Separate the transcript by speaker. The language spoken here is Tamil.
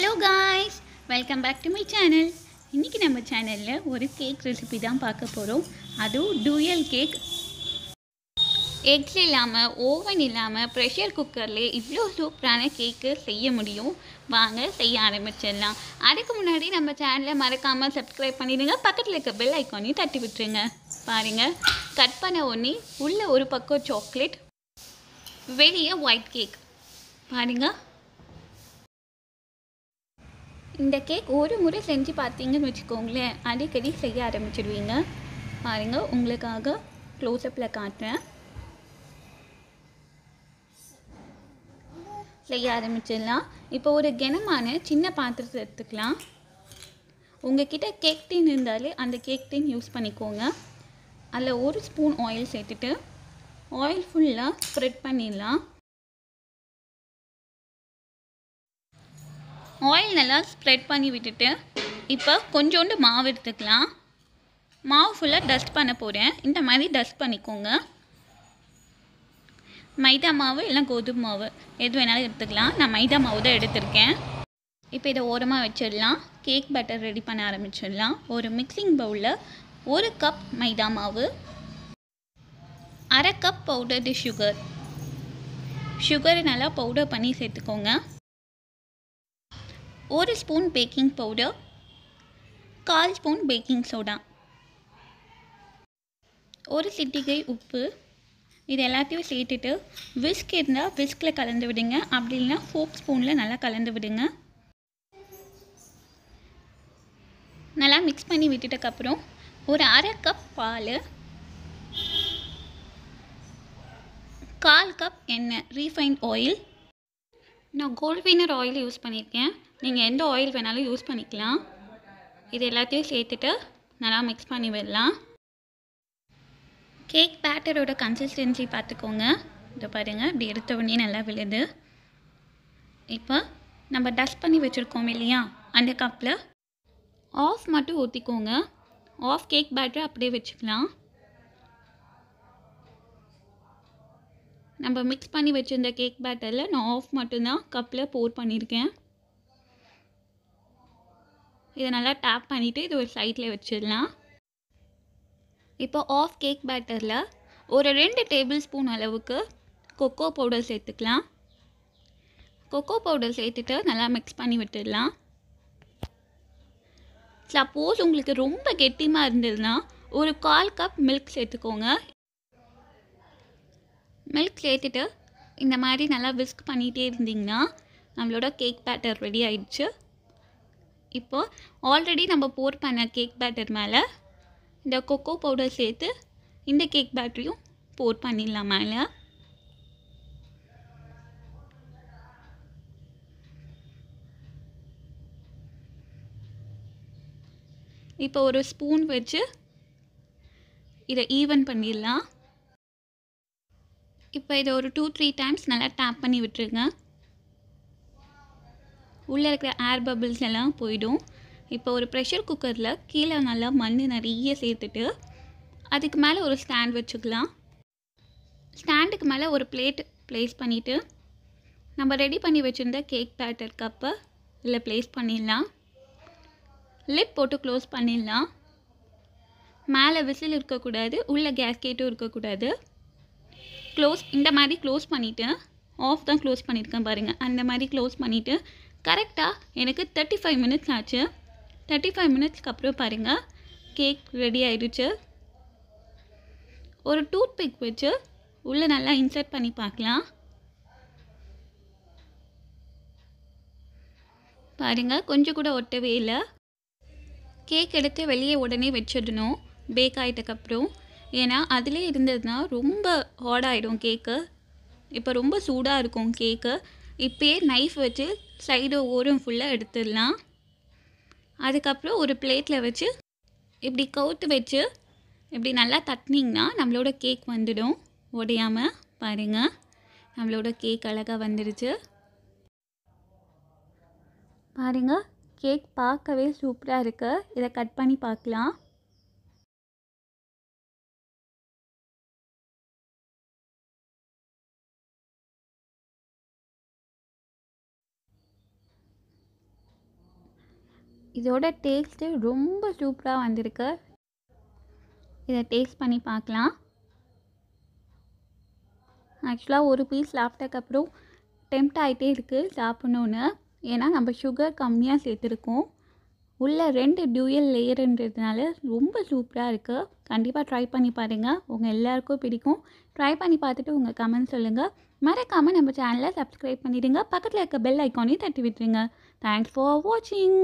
Speaker 1: hello guys welcome back to my channel இன்றைக்கி நம்ம சேனலில் ஒரு கேக் ரெசிபி தான் பார்க்க போகிறோம் அதுவும் டூயல் கேக் எக்ஸ் இல்லாமல் ஓவன் இல்லாமல் ப்ரெஷர் குக்கர்லேயே இவ்வளோ சூப்பரான கேக்கு செய்ய முடியும் வாங்க செய்ய ஆரம்பிச்சிடலாம் அதுக்கு முன்னாடி நம்ம சேனலை மறக்காமல் சப்ஸ்கிரைப் பண்ணிடுங்க பக்கத்தில் இருக்க பெல் ஐக்கானையும் தட்டி விட்டுருங்க பாருங்கள் கட் பண்ண ஒன்றே உள்ளே ஒரு பக்கம் சாக்லேட் வெளியே ஒயிட் கேக் பாருங்கள் இந்த கேக் ஒரு முறை செஞ்சு பார்த்தீங்கன்னு வச்சுக்கோங்களேன் அடிக்கடி செய்ய ஆரம்பிச்சிடுவீங்க பாருங்கள் உங்களுக்காக க்ளோஸ்அப்பில் காட்டுறேன் செய்ய ஆரம்பிச்சிடலாம் இப்போ ஒரு கனமான சின்ன பாத்திரத்தை எடுத்துக்கலாம் உங்ககிட்ட கேக் டீன் இருந்தாலே அந்த கேக் டீன் யூஸ் பண்ணிக்கோங்க அதில் ஒரு ஸ்பூன் ஆயில் சேர்த்துட்டு ஆயில் ஃபுல்லாக ஸ்ப்ரெட் பண்ணிடலாம் ஆயில் நல்லா ஸ்ப்ரெட் பண்ணி விட்டுட்டு இப்போ கொஞ்சோண்டு மாவு எடுத்துக்கலாம் மாவு ஃபுல்லாக டஸ்ட் பண்ண போகிறேன் இந்த மாதிரி டஸ்ட் பண்ணிக்கோங்க மைதா மாவு இல்லை கோதுமை மாவு எது வேணாலும் எடுத்துக்கலாம் நான் மைதா மாவு தான் எடுத்திருக்கேன் இப்போ இதை ஓரமாக வச்சிடலாம் கேக் பட்டர் ரெடி பண்ண ஆரம்பிச்சிடலாம் ஒரு மிக்சிங் பவுலில் ஒரு கப் மைதா மாவு அரை கப் பவுடர்டு சுகர் சுகரை நல்லா பவுடர் பண்ணி சேர்த்துக்கோங்க ஒரு ஸ்பூன் பேக்கிங் பவுடர் கால் ஸ்பூன் பேக்கிங் சோடா ஒரு சிட்டிகை உப்பு இது எல்லாத்தையும் சேர்த்துட்டு விஸ்க் இருந்தால் விஸ்கில் கலந்து விடுங்க அப்படி இல்லைனா ஃபோக் ஸ்பூனில் நல்லா கலந்து விடுங்க நல்லா மிக்ஸ் பண்ணி விட்டுட்டக்கப்புறம் ஒரு அரை கப் பால் கால் கப் எண்ணெய் ரீஃபைண்ட் ஆயில் நான் கோல்ட் வினர் ஆயில் யூஸ் பண்ணியிருக்கேன் நீங்கள் எந்த ஆயில் வேணாலும் யூஸ் பண்ணிக்கலாம் இது எல்லாத்தையும் சேர்த்துட்டு நல்லா மிக்ஸ் பண்ணி விடலாம் கேக் பேட்டரோட கன்சிஸ்டன்சி பார்த்துக்கோங்க இதை பாருங்கள் இப்படி எடுத்த உடனே நல்லா விழுது இப்போ நம்ம டஸ்ட் பண்ணி வச்சுருக்கோம் இல்லையா அந்த கப்பில் ஆஃப் மட்டும் ஊற்றிக்கோங்க ஆஃப் கேக் பேட்டர் அப்படியே வச்சுக்கலாம் நம்ம மிக்ஸ் பண்ணி வச்சுருந்த கேக் பேட்டரில் நான் ஆஃப் மட்டும்தான் கப்பில் போர் பண்ணியிருக்கேன் இதை நல்லா டேப் பண்ணிவிட்டு இது ஒரு சைடில் வச்சிடலாம் இப்போ ஆஃப் கேக் பேட்டரில் ஒரு ரெண்டு டேபிள் ஸ்பூன் அளவுக்கு கொக்கோ பவுடர் சேர்த்துக்கலாம் கொக்கோ பவுடர் சேர்த்துட்டு நல்லா மிக்ஸ் பண்ணி விட்டுடலாம் சப்போஸ் உங்களுக்கு ரொம்ப கெட்டியமாக இருந்ததுன்னா ஒரு கால் கப் மில்க் சேர்த்துக்கோங்க மில்க் சேர்த்துட்டு இந்த மாதிரி நல்லா விஸ்க் பண்ணிகிட்டே இருந்தீங்கன்னா நம்மளோட கேக் பேட்டர் ரெடி ஆயிடுச்சு இப்போது ஆல்ரெடி நம்ம போர் பண்ண கேக் பேட்டர் மேலே இந்த கொக்கோ பவுடர் சேர்த்து இந்த கேக் பேட்டரியும் போர் பண்ணிடலாம் மேலே இப்போ ஒரு ஸ்பூன் வச்சு இதை ஈவன் பண்ணிடலாம் இப்போ இதை ஒரு டூ த்ரீ டைம்ஸ் நல்லா டேப் பண்ணி விட்டுருங்க உள்ளே இருக்கிற ஏர் பபிள்ஸ் எல்லாம் போயிடும் இப்போ ஒரு ப்ரெஷர் குக்கரில் கீழே நல்லா மண் நிறைய சேர்த்துட்டு அதுக்கு மேலே ஒரு ஸ்டாண்ட் வச்சுக்கலாம் ஸ்டாண்டுக்கு மேலே ஒரு பிளேட் ப்ளேஸ் பண்ணிவிட்டு நம்ம ரெடி பண்ணி வச்சுருந்த கேக் பேட்டர் கப்பை இதில் ப்ளேஸ் பண்ணிடலாம் லிப் போட்டு க்ளோஸ் பண்ணிடலாம் மேலே விசில் இருக்கக்கூடாது உள்ளே கேஸ்கேட்டும் இருக்கக்கூடாது க்ளோஸ் இந்த மாதிரி க்ளோஸ் பண்ணிவிட்டு ஆஃப் தான் க்ளோஸ் பண்ணியிருக்கேன் பாருங்கள் அந்த மாதிரி க்ளோஸ் பண்ணிவிட்டு கரெக்டாக எனக்கு தேர்ட்டி ஃபைவ் மினிட்ஸ் ஆச்சு தேர்ட்டி ஃபைவ் மினிட்ஸ்க்கு அப்புறம் பாருங்கள் கேக் ரெடி ஆயிடுச்சு ஒரு டூத் பிக் வச்சு உள்ளே நல்லா இன்சர்ட் பண்ணி பார்க்கலாம் பாருங்கள் கொஞ்சம் கூட ஒட்டவே இல்லை கேக் எடுத்து வெளியே உடனே வச்சிடணும் பேக் ஆகிட்டக்கப்புறம் ஏன்னா அதிலே இருந்ததுன்னா ரொம்ப ஹார்டாகிடும் கேக்கு இப்போ ரொம்ப சூடாக இருக்கும் கேக்கு இப்போயே நைஃப் வச்சு சைடு ஓரம் ஃபுல்லாக எடுத்துடலாம் அதுக்கப்புறம் ஒரு பிளேட்டில் வச்சு இப்படி கவுத்து வச்சு இப்படி நல்லா தட்டினிங்கன்னா நம்மளோட கேக் வந்துடும் உடையாமல் பாருங்கள் நம்மளோட கேக் அழகாக வந்துடுச்சு பாருங்கள் கேக் பார்க்கவே சூப்பராக இருக்குது இதை கட் பண்ணி பார்க்கலாம் இதோட டேஸ்ட்டு ரொம்ப சூப்பராக வந்திருக்கு இதை டேஸ்ட் பண்ணி பார்க்கலாம் ஆக்சுவலாக ஒரு பீஸ் சாப்பிட்டக்கப்புறம் டெம்ட் ஆகிட்டே இருக்குது சாப்பிட்ணுன்னு ஏன்னா நம்ம சுகர் கம்மியாக சேர்த்துருக்கோம் உள்ள ரெண்டு டியூயல் லேயருன்றதுனால ரொம்ப சூப்பராக இருக்குது கண்டிப்பாக ட்ரை பண்ணி பாருங்கள் உங்கள் எல்லாேருக்கும் பிடிக்கும் ட்ரை பண்ணி பார்த்துட்டு உங்கள் கமெண்ட் சொல்லுங்கள் மறக்காமல் நம்ம சேனலை சப்ஸ்கிரைப் பண்ணிடுங்க பக்கத்தில் இருக்க பெல் ஐக்கானையும் தட்டி விட்டுருங்க தேங்க்ஸ் ஃபார் வாட்சிங்